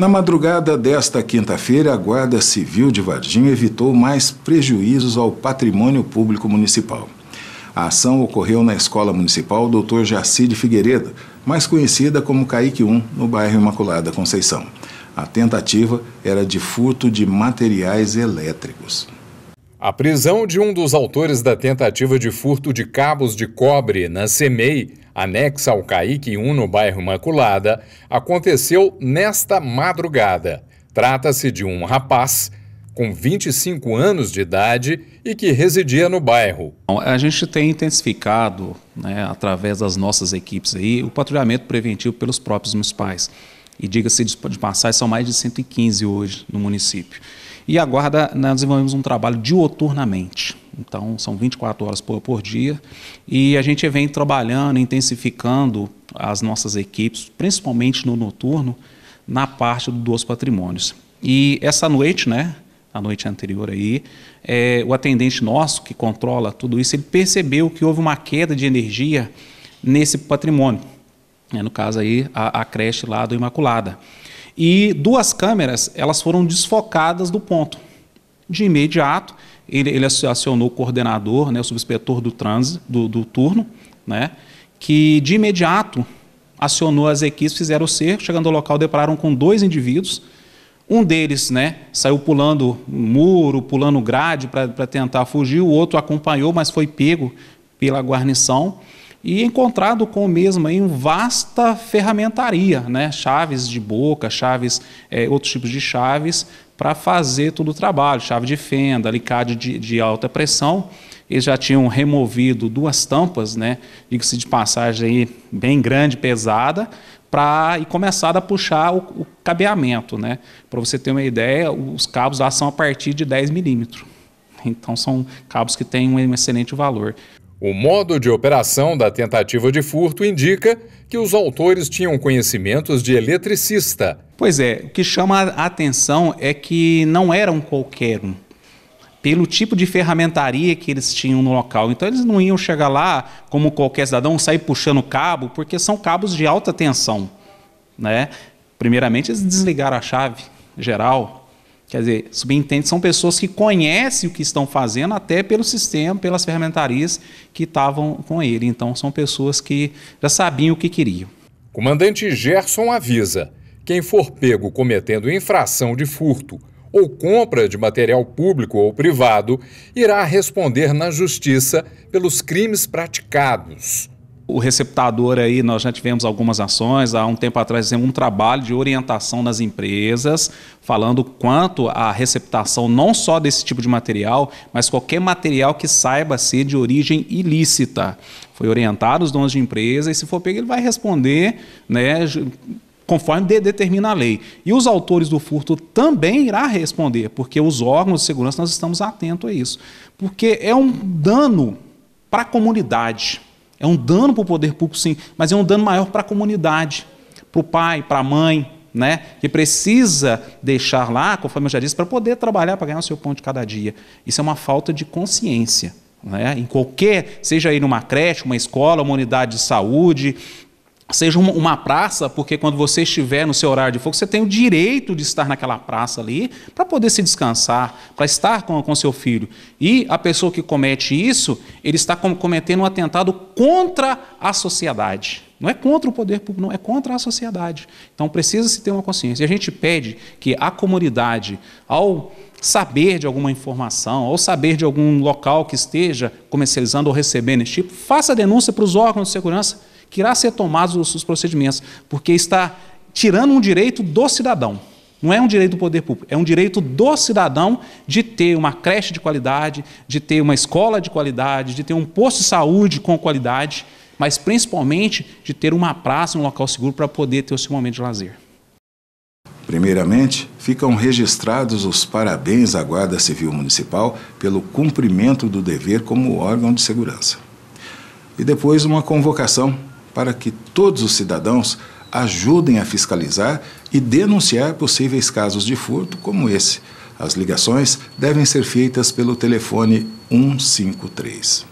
Na madrugada desta quinta-feira, a Guarda Civil de Varginha evitou mais prejuízos ao patrimônio público municipal. A ação ocorreu na Escola Municipal Dr. Jacide Figueiredo, mais conhecida como Caique 1, no bairro Imaculada Conceição. A tentativa era de furto de materiais elétricos. A prisão de um dos autores da tentativa de furto de cabos de cobre na CEMEI, anexa ao Caique 1 no bairro Maculada, aconteceu nesta madrugada. Trata-se de um rapaz com 25 anos de idade e que residia no bairro. A gente tem intensificado, né, através das nossas equipes aí, o patrulhamento preventivo pelos próprios municipais. E diga-se de passagem, são mais de 115 hoje no município. E agora nós desenvolvemos um trabalho dioturnamente. Então, são 24 horas por, por dia. E a gente vem trabalhando, intensificando as nossas equipes, principalmente no noturno, na parte dos patrimônios. E essa noite, né, a noite anterior aí, é, o atendente nosso que controla tudo isso, ele percebeu que houve uma queda de energia nesse patrimônio. É, no caso aí, a, a creche lá do Imaculada. E duas câmeras, elas foram desfocadas do ponto. De imediato, ele, ele acionou o coordenador, né, o subinspetor do trânsito, do, do turno, né, que de imediato acionou as equipes, fizeram o cerco, chegando ao local, depararam com dois indivíduos. Um deles né, saiu pulando muro, pulando grade para tentar fugir, o outro acompanhou, mas foi pego pela guarnição e encontrado com o mesmo em vasta ferramentaria, né? chaves de boca, chaves, é, outros tipos de chaves para fazer todo o trabalho, chave de fenda, alicate de, de alta pressão. Eles já tinham removido duas tampas, né? diga-se de passagem aí, bem grande, pesada, para e começar a puxar o, o cabeamento. Né? Para você ter uma ideia, os cabos lá são a partir de 10 milímetros. Então são cabos que têm um excelente valor. O modo de operação da tentativa de furto indica que os autores tinham conhecimentos de eletricista. Pois é, o que chama a atenção é que não eram qualquer um, pelo tipo de ferramentaria que eles tinham no local. Então eles não iam chegar lá como qualquer cidadão, sair puxando cabo, porque são cabos de alta tensão. Né? Primeiramente, eles desligaram a chave geral, Quer dizer, subentende, são pessoas que conhecem o que estão fazendo até pelo sistema, pelas ferramentarias que estavam com ele. Então, são pessoas que já sabiam o que queriam. Comandante Gerson avisa: quem for pego cometendo infração de furto ou compra de material público ou privado irá responder na justiça pelos crimes praticados o receptador aí, nós já tivemos algumas ações, há um tempo atrás fizemos um trabalho de orientação nas empresas, falando quanto à receptação não só desse tipo de material, mas qualquer material que saiba ser de origem ilícita. Foi orientado os donos de empresa e se for pego ele vai responder, né, conforme de, determina a lei. E os autores do furto também irá responder, porque os órgãos de segurança nós estamos atentos a isso, porque é um dano para a comunidade é um dano para o poder público, sim, mas é um dano maior para a comunidade, para o pai, para a mãe, né? que precisa deixar lá, conforme eu já disse, para poder trabalhar, para ganhar o seu pão de cada dia. Isso é uma falta de consciência. Né? Em qualquer, seja aí numa creche, uma escola, uma unidade de saúde, seja uma praça, porque quando você estiver no seu horário de fogo, você tem o direito de estar naquela praça ali para poder se descansar, para estar com, com seu filho. E a pessoa que comete isso, ele está cometendo um atentado contra a sociedade. Não é contra o poder público, não, é contra a sociedade. Então precisa-se ter uma consciência. E a gente pede que a comunidade, ao saber de alguma informação, ao saber de algum local que esteja comercializando ou recebendo esse tipo, faça denúncia para os órgãos de segurança que irá ser tomados os, os procedimentos, porque está tirando um direito do cidadão. Não é um direito do poder público, é um direito do cidadão de ter uma creche de qualidade, de ter uma escola de qualidade, de ter um posto de saúde com qualidade, mas principalmente de ter uma praça, um local seguro para poder ter o seu momento de lazer. Primeiramente, ficam registrados os parabéns à Guarda Civil Municipal pelo cumprimento do dever como órgão de segurança. E depois uma convocação para que todos os cidadãos ajudem a fiscalizar e denunciar possíveis casos de furto como esse. As ligações devem ser feitas pelo telefone 153.